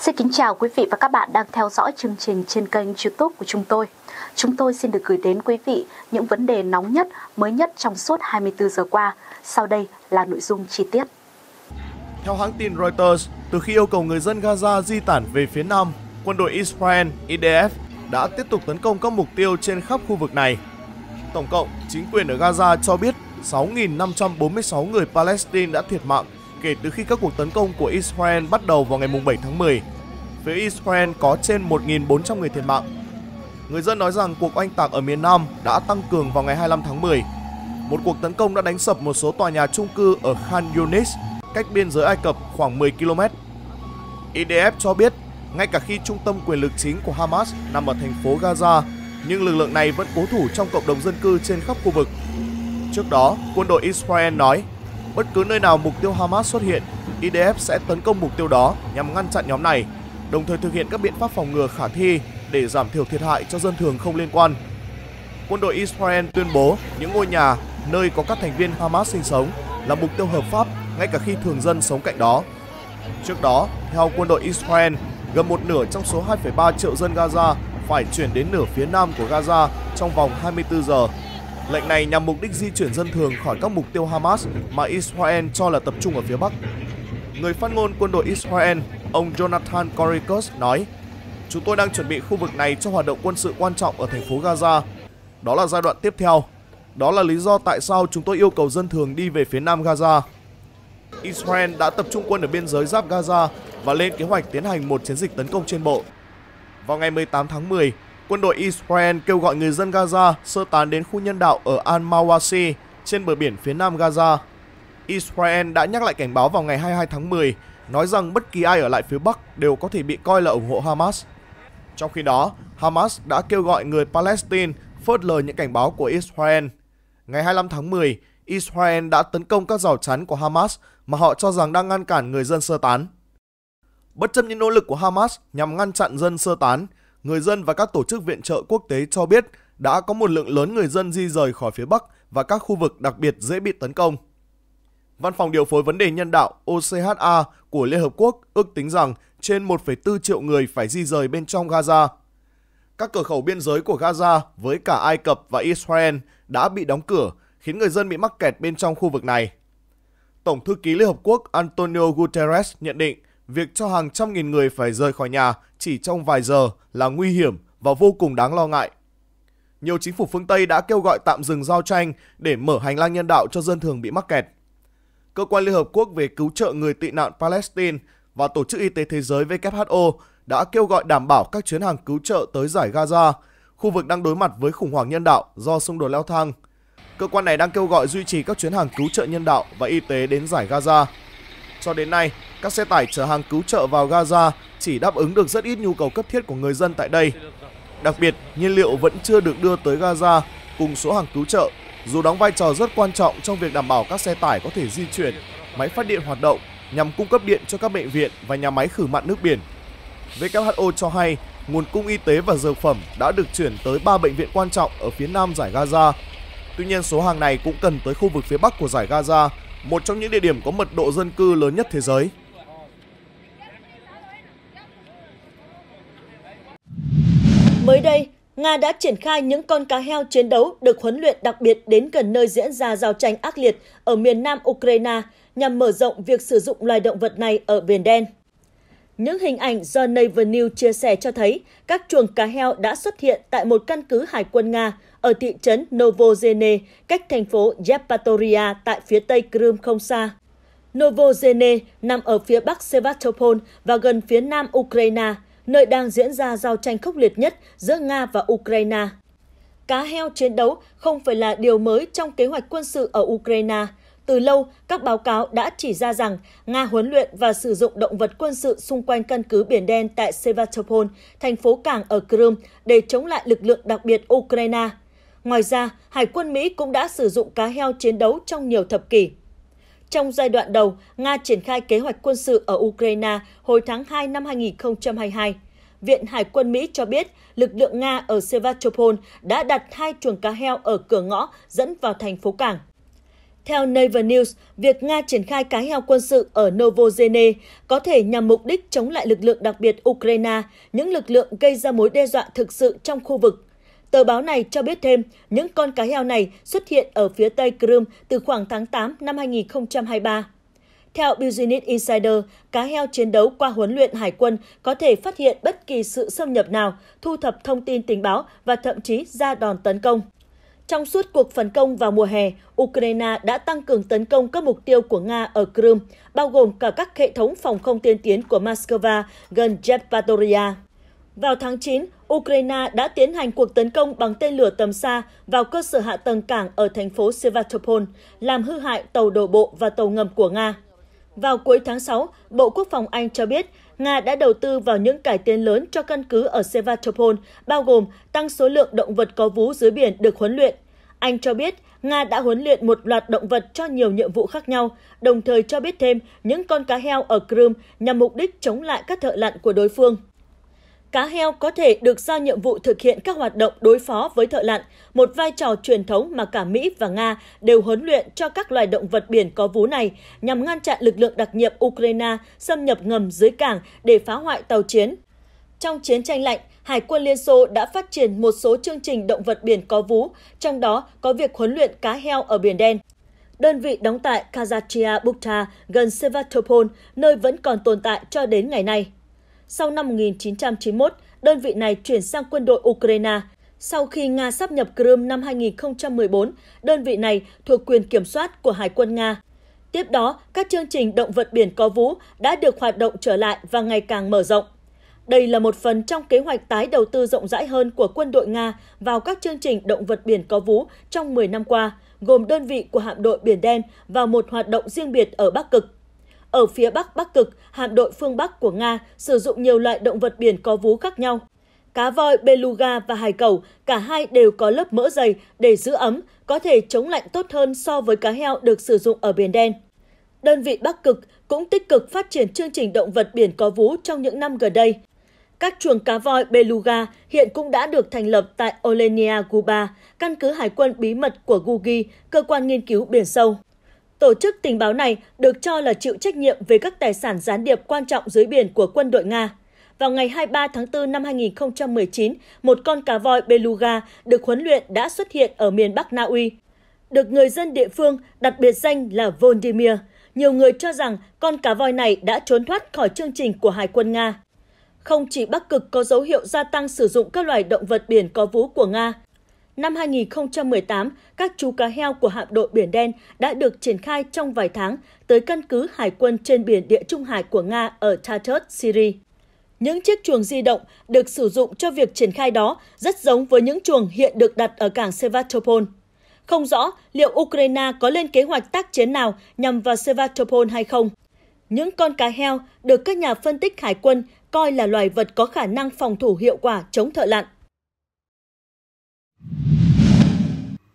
Xin kính chào quý vị và các bạn đang theo dõi chương trình trên kênh YouTube của chúng tôi. Chúng tôi xin được gửi đến quý vị những vấn đề nóng nhất, mới nhất trong suốt 24 giờ qua. Sau đây là nội dung chi tiết. Theo hãng tin Reuters, từ khi yêu cầu người dân Gaza di tản về phía nam, quân đội Israel IDF đã tiếp tục tấn công các mục tiêu trên khắp khu vực này. Tổng cộng, chính quyền ở Gaza cho biết 6.546 người Palestine đã thiệt mạng kể từ khi các cuộc tấn công của Israel bắt đầu vào ngày 7 tháng 10. Phía Israel có trên 1.400 người thiệt mạng. Người dân nói rằng cuộc oanh tạc ở miền Nam đã tăng cường vào ngày 25 tháng 10. Một cuộc tấn công đã đánh sập một số tòa nhà chung cư ở Khan Yunis, cách biên giới Ai Cập khoảng 10 km. IDF cho biết, ngay cả khi trung tâm quyền lực chính của Hamas nằm ở thành phố Gaza, nhưng lực lượng này vẫn cố thủ trong cộng đồng dân cư trên khắp khu vực. Trước đó, quân đội Israel nói Bất cứ nơi nào mục tiêu Hamas xuất hiện, IDF sẽ tấn công mục tiêu đó nhằm ngăn chặn nhóm này, đồng thời thực hiện các biện pháp phòng ngừa khả thi để giảm thiểu thiệt hại cho dân thường không liên quan. Quân đội Israel tuyên bố những ngôi nhà nơi có các thành viên Hamas sinh sống là mục tiêu hợp pháp ngay cả khi thường dân sống cạnh đó. Trước đó, theo quân đội Israel, gần một nửa trong số 2,3 triệu dân Gaza phải chuyển đến nửa phía nam của Gaza trong vòng 24 giờ Lệnh này nhằm mục đích di chuyển dân thường khỏi các mục tiêu Hamas mà Israel cho là tập trung ở phía Bắc. Người phát ngôn quân đội Israel, ông Jonathan Korikos nói, Chúng tôi đang chuẩn bị khu vực này cho hoạt động quân sự quan trọng ở thành phố Gaza. Đó là giai đoạn tiếp theo. Đó là lý do tại sao chúng tôi yêu cầu dân thường đi về phía nam Gaza. Israel đã tập trung quân ở biên giới giáp Gaza và lên kế hoạch tiến hành một chiến dịch tấn công trên bộ. Vào ngày 18 tháng 10, quân đội Israel kêu gọi người dân Gaza sơ tán đến khu nhân đạo ở Al-Mawasi trên bờ biển phía nam Gaza. Israel đã nhắc lại cảnh báo vào ngày 22 tháng 10, nói rằng bất kỳ ai ở lại phía Bắc đều có thể bị coi là ủng hộ Hamas. Trong khi đó, Hamas đã kêu gọi người Palestine phớt lờ những cảnh báo của Israel. Ngày 25 tháng 10, Israel đã tấn công các rào chắn của Hamas mà họ cho rằng đang ngăn cản người dân sơ tán. Bất chấp những nỗ lực của Hamas nhằm ngăn chặn dân sơ tán, người dân và các tổ chức viện trợ quốc tế cho biết đã có một lượng lớn người dân di rời khỏi phía Bắc và các khu vực đặc biệt dễ bị tấn công. Văn phòng điều phối vấn đề nhân đạo OCHA của Liên Hợp Quốc ước tính rằng trên 1,4 triệu người phải di rời bên trong Gaza. Các cửa khẩu biên giới của Gaza với cả Ai Cập và Israel đã bị đóng cửa, khiến người dân bị mắc kẹt bên trong khu vực này. Tổng thư ký Liên Hợp Quốc Antonio Guterres nhận định việc cho hàng trăm nghìn người phải rời khỏi nhà chỉ trong vài giờ là nguy hiểm và vô cùng đáng lo ngại. Nhiều chính phủ phương Tây đã kêu gọi tạm dừng giao tranh để mở hành lang nhân đạo cho dân thường bị mắc kẹt. Cơ quan Liên Hợp Quốc về cứu trợ người tị nạn Palestine và Tổ chức Y tế Thế giới WHO đã kêu gọi đảm bảo các chuyến hàng cứu trợ tới giải Gaza, khu vực đang đối mặt với khủng hoảng nhân đạo do xung đột leo thang. Cơ quan này đang kêu gọi duy trì các chuyến hàng cứu trợ nhân đạo và y tế đến giải Gaza cho đến nay, các xe tải chở hàng cứu trợ vào Gaza chỉ đáp ứng được rất ít nhu cầu cấp thiết của người dân tại đây. Đặc biệt, nhiên liệu vẫn chưa được đưa tới Gaza cùng số hàng cứu trợ, dù đóng vai trò rất quan trọng trong việc đảm bảo các xe tải có thể di chuyển, máy phát điện hoạt động nhằm cung cấp điện cho các bệnh viện và nhà máy khử mặn nước biển. WHO cho hay nguồn cung y tế và dược phẩm đã được chuyển tới 3 bệnh viện quan trọng ở phía nam giải Gaza. Tuy nhiên, số hàng này cũng cần tới khu vực phía bắc của giải Gaza một trong những địa điểm có mật độ dân cư lớn nhất thế giới. Mới đây, Nga đã triển khai những con cá heo chiến đấu được huấn luyện đặc biệt đến gần nơi diễn ra giao tranh ác liệt ở miền nam Ukraine nhằm mở rộng việc sử dụng loài động vật này ở Biển Đen. Những hình ảnh do Naval News chia sẻ cho thấy các chuồng cá heo đã xuất hiện tại một căn cứ hải quân Nga ở thị trấn Novozene, cách thành phố Yepatoria tại phía tây Crimea không xa. Novozene nằm ở phía bắc Sevastopol và gần phía nam Ukraine, nơi đang diễn ra giao tranh khốc liệt nhất giữa Nga và Ukraine. Cá heo chiến đấu không phải là điều mới trong kế hoạch quân sự ở Ukraine. Từ lâu, các báo cáo đã chỉ ra rằng Nga huấn luyện và sử dụng động vật quân sự xung quanh căn cứ Biển Đen tại Sevastopol, thành phố cảng ở Crimea, để chống lại lực lượng đặc biệt Ukraine – Ngoài ra, Hải quân Mỹ cũng đã sử dụng cá heo chiến đấu trong nhiều thập kỷ. Trong giai đoạn đầu, Nga triển khai kế hoạch quân sự ở Ukraine hồi tháng 2 năm 2022. Viện Hải quân Mỹ cho biết lực lượng Nga ở Sevastopol đã đặt hai chuồng cá heo ở cửa ngõ dẫn vào thành phố cảng. Theo Naval News, việc Nga triển khai cá heo quân sự ở Novozene có thể nhằm mục đích chống lại lực lượng đặc biệt Ukraine, những lực lượng gây ra mối đe dọa thực sự trong khu vực. Tờ báo này cho biết thêm, những con cá heo này xuất hiện ở phía Tây Crimea từ khoảng tháng 8 năm 2023. Theo Business Insider, cá heo chiến đấu qua huấn luyện hải quân có thể phát hiện bất kỳ sự xâm nhập nào, thu thập thông tin tình báo và thậm chí ra đòn tấn công. Trong suốt cuộc phản công vào mùa hè, Ukraine đã tăng cường tấn công các mục tiêu của Nga ở Crimea, bao gồm cả các hệ thống phòng không tiên tiến của Moscow gần Jepatoria. Vào tháng 9, Ukraine đã tiến hành cuộc tấn công bằng tên lửa tầm xa vào cơ sở hạ tầng cảng ở thành phố Sevastopol, làm hư hại tàu đổ bộ và tàu ngầm của Nga. Vào cuối tháng 6, Bộ Quốc phòng Anh cho biết Nga đã đầu tư vào những cải tiến lớn cho căn cứ ở Sevastopol, bao gồm tăng số lượng động vật có vú dưới biển được huấn luyện. Anh cho biết Nga đã huấn luyện một loạt động vật cho nhiều nhiệm vụ khác nhau, đồng thời cho biết thêm những con cá heo ở Crimea nhằm mục đích chống lại các thợ lặn của đối phương cá heo có thể được giao nhiệm vụ thực hiện các hoạt động đối phó với thợ lặn, một vai trò truyền thống mà cả Mỹ và Nga đều huấn luyện cho các loài động vật biển có vú này nhằm ngăn chặn lực lượng đặc nhiệm Ukraine xâm nhập ngầm dưới cảng để phá hoại tàu chiến. Trong chiến tranh lạnh, Hải quân Liên Xô đã phát triển một số chương trình động vật biển có vú, trong đó có việc huấn luyện cá heo ở Biển Đen. Đơn vị đóng tại Kazachia Bukta gần Sevastopol, nơi vẫn còn tồn tại cho đến ngày nay sau năm 1991, đơn vị này chuyển sang quân đội Ukraine. Sau khi Nga sắp nhập Crimea năm 2014, đơn vị này thuộc quyền kiểm soát của Hải quân Nga. Tiếp đó, các chương trình động vật biển có vú đã được hoạt động trở lại và ngày càng mở rộng. Đây là một phần trong kế hoạch tái đầu tư rộng rãi hơn của quân đội Nga vào các chương trình động vật biển có vú trong 10 năm qua, gồm đơn vị của hạm đội Biển Đen và một hoạt động riêng biệt ở Bắc Cực. Ở phía Bắc Bắc Cực, hạm đội phương Bắc của Nga sử dụng nhiều loại động vật biển có vú khác nhau. Cá voi, beluga và hải cẩu, cả hai đều có lớp mỡ dày để giữ ấm, có thể chống lạnh tốt hơn so với cá heo được sử dụng ở Biển Đen. Đơn vị Bắc Cực cũng tích cực phát triển chương trình động vật biển có vú trong những năm gần đây. Các chuồng cá voi Beluga hiện cũng đã được thành lập tại Olenia, Cuba, căn cứ hải quân bí mật của Gugi, cơ quan nghiên cứu biển sâu. Tổ chức tình báo này được cho là chịu trách nhiệm về các tài sản gián điệp quan trọng dưới biển của quân đội Nga. Vào ngày 23 tháng 4 năm 2019, một con cá voi beluga được huấn luyện đã xuất hiện ở miền Bắc Na Uy. Được người dân địa phương đặt biệt danh là Voldemir. Nhiều người cho rằng con cá voi này đã trốn thoát khỏi chương trình của Hải quân Nga. Không chỉ Bắc Cực có dấu hiệu gia tăng sử dụng các loài động vật biển có vú của Nga, Năm 2018, các chú cá heo của hạm đội Biển Đen đã được triển khai trong vài tháng tới căn cứ hải quân trên biển Địa Trung Hải của Nga ở Tartus, Syria. Những chiếc chuồng di động được sử dụng cho việc triển khai đó rất giống với những chuồng hiện được đặt ở cảng Sevastopol. Không rõ liệu Ukraine có lên kế hoạch tác chiến nào nhằm vào Sevastopol hay không. Những con cá heo được các nhà phân tích hải quân coi là loài vật có khả năng phòng thủ hiệu quả chống thợ lặn.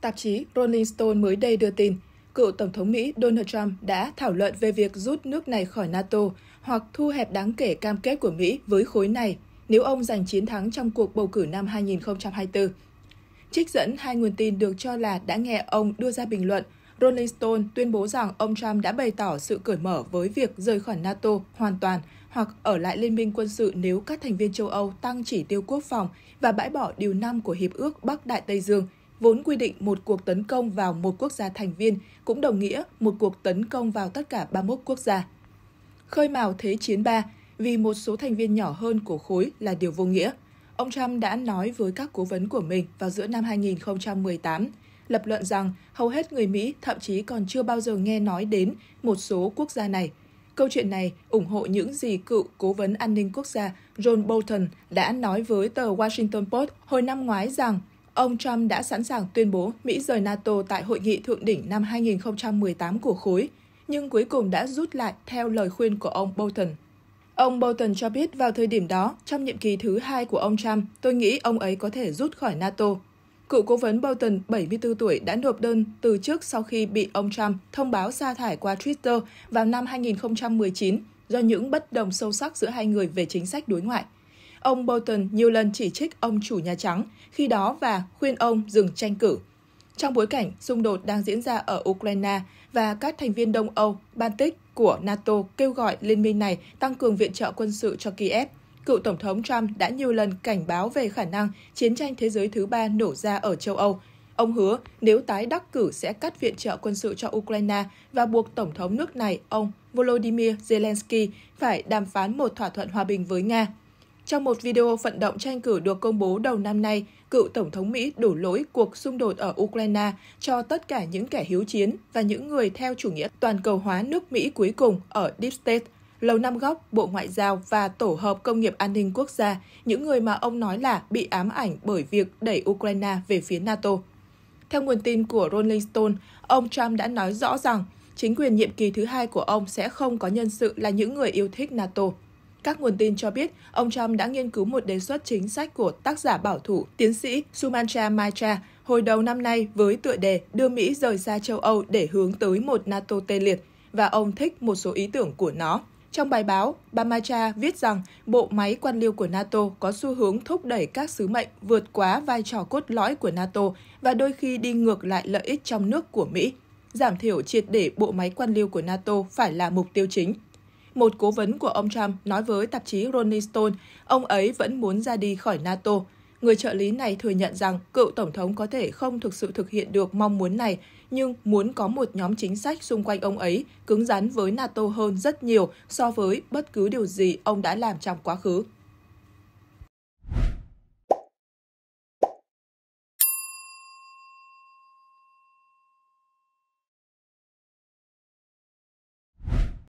Tạp chí Rolling Stone mới đây đưa tin, cựu Tổng thống Mỹ Donald Trump đã thảo luận về việc rút nước này khỏi NATO hoặc thu hẹp đáng kể cam kết của Mỹ với khối này nếu ông giành chiến thắng trong cuộc bầu cử năm 2024. Trích dẫn hai nguồn tin được cho là đã nghe ông đưa ra bình luận, Rolling Stone tuyên bố rằng ông Trump đã bày tỏ sự cởi mở với việc rời khỏi NATO hoàn toàn hoặc ở lại Liên minh quân sự nếu các thành viên châu Âu tăng chỉ tiêu quốc phòng và bãi bỏ điều 5 của Hiệp ước Bắc Đại Tây Dương, vốn quy định một cuộc tấn công vào một quốc gia thành viên cũng đồng nghĩa một cuộc tấn công vào tất cả 31 quốc gia. Khơi mào Thế chiến 3 vì một số thành viên nhỏ hơn của khối là điều vô nghĩa. Ông Trump đã nói với các cố vấn của mình vào giữa năm 2018 lập luận rằng hầu hết người Mỹ thậm chí còn chưa bao giờ nghe nói đến một số quốc gia này – Câu chuyện này ủng hộ những gì cựu cố vấn an ninh quốc gia John Bolton đã nói với tờ Washington Post hồi năm ngoái rằng ông Trump đã sẵn sàng tuyên bố Mỹ rời NATO tại hội nghị thượng đỉnh năm 2018 của khối, nhưng cuối cùng đã rút lại theo lời khuyên của ông Bolton. Ông Bolton cho biết vào thời điểm đó, trong nhiệm kỳ thứ hai của ông Trump, tôi nghĩ ông ấy có thể rút khỏi NATO, Cựu cố vấn Bolton, 74 tuổi, đã nộp đơn từ chức sau khi bị ông Trump thông báo sa thải qua Twitter vào năm 2019 do những bất đồng sâu sắc giữa hai người về chính sách đối ngoại. Ông Bolton nhiều lần chỉ trích ông chủ Nhà Trắng khi đó và khuyên ông dừng tranh cử. Trong bối cảnh xung đột đang diễn ra ở Ukraine và các thành viên Đông Âu, Baltic của NATO kêu gọi liên minh này tăng cường viện trợ quân sự cho Kiev, cựu Tổng thống Trump đã nhiều lần cảnh báo về khả năng chiến tranh thế giới thứ ba nổ ra ở châu Âu. Ông hứa nếu tái đắc cử sẽ cắt viện trợ quân sự cho Ukraine và buộc Tổng thống nước này, ông Volodymyr Zelensky, phải đàm phán một thỏa thuận hòa bình với Nga. Trong một video vận động tranh cử được công bố đầu năm nay, cựu Tổng thống Mỹ đổ lỗi cuộc xung đột ở Ukraine cho tất cả những kẻ hiếu chiến và những người theo chủ nghĩa toàn cầu hóa nước Mỹ cuối cùng ở Deep State – Lầu Năm Góc, Bộ Ngoại giao và Tổ hợp Công nghiệp An ninh Quốc gia, những người mà ông nói là bị ám ảnh bởi việc đẩy Ukraine về phía NATO. Theo nguồn tin của Rolling Stone, ông Trump đã nói rõ rằng chính quyền nhiệm kỳ thứ hai của ông sẽ không có nhân sự là những người yêu thích NATO. Các nguồn tin cho biết, ông Trump đã nghiên cứu một đề xuất chính sách của tác giả bảo thủ tiến sĩ Sumantra Maitra hồi đầu năm nay với tựa đề đưa Mỹ rời xa châu Âu để hướng tới một NATO tê liệt và ông thích một số ý tưởng của nó. Trong bài báo, bà Macha viết rằng bộ máy quan liêu của NATO có xu hướng thúc đẩy các sứ mệnh vượt quá vai trò cốt lõi của NATO và đôi khi đi ngược lại lợi ích trong nước của Mỹ. Giảm thiểu triệt để bộ máy quan liêu của NATO phải là mục tiêu chính. Một cố vấn của ông Trump nói với tạp chí Rolling Stone, ông ấy vẫn muốn ra đi khỏi NATO, người trợ lý này thừa nhận rằng cựu Tổng thống có thể không thực sự thực hiện được mong muốn này, nhưng muốn có một nhóm chính sách xung quanh ông ấy cứng rắn với NATO hơn rất nhiều so với bất cứ điều gì ông đã làm trong quá khứ.